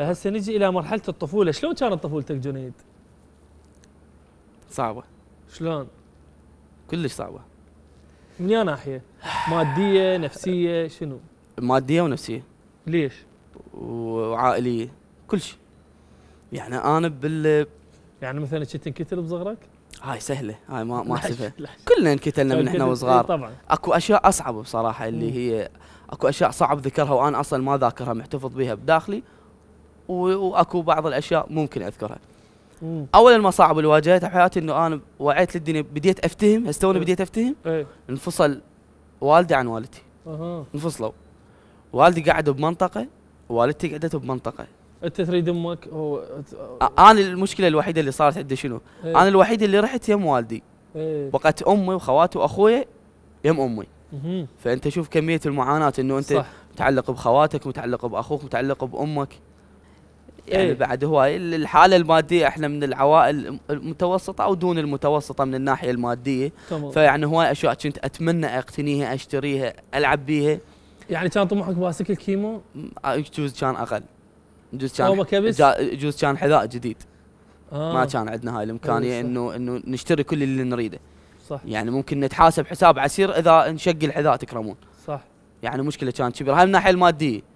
هسه نجي الى مرحله الطفوله شلون كانت طفولتك جنيد صعبه شلون كلش صعبه من يا ناحيه ماديه نفسيه شنو ماديه ونفسيه ليش وعائليه كل شيء يعني انا بال يعني مثلا كنت انكتل بصغرك هاي سهله هاي ما ما احسبها كلنا انكتلنا من طيب، احنا إيه، وصغار طبعا اكو اشياء اصعب بصراحه اللي هي اكو اشياء صعب ذكرها وانا اصلا ما ذاكرها محتفظ بها بداخلي واكو بعض الاشياء ممكن اذكرها مم. اول المصاعب اللي واجهتها بحياتي انه انا وعيت للدنيا بديت افتهم هسه إيه. توني بديت افتهم ايه. انفصل والدي عن والدتي اها انفصلوا والدي قعد بمنطقه والدتي قعدت بمنطقه انت تريد امك هو انا المشكله الوحيده اللي صارت عندي شنو؟ ايه. انا الوحيد اللي رحت يم والدي ايه. بقت امي وخواتي واخويا يم امي مم. فانت شوف كميه المعاناه انه انت صح. متعلق بخواتك متعلق باخوك متعلق بامك يعني إيه. بعد هواي الحاله الماديه احنا من العوائل المتوسطه او دون المتوسطه من الناحيه الماديه فيعني هواي اشياء كنت اتمنى اقتنيها اشتريها العب بيها يعني كان طموحك ماسك الكيمو؟ يجوز آه، كان اقل يجوز كان يجوز كان حذاء جديد آه. ما كان عندنا هاي الامكانيه انه انه نشتري كل اللي نريده صح يعني ممكن نتحاسب حساب عسير اذا نشق الحذاء تكرمون صح يعني مشكله كانت كبيره هاي من الناحيه الماديه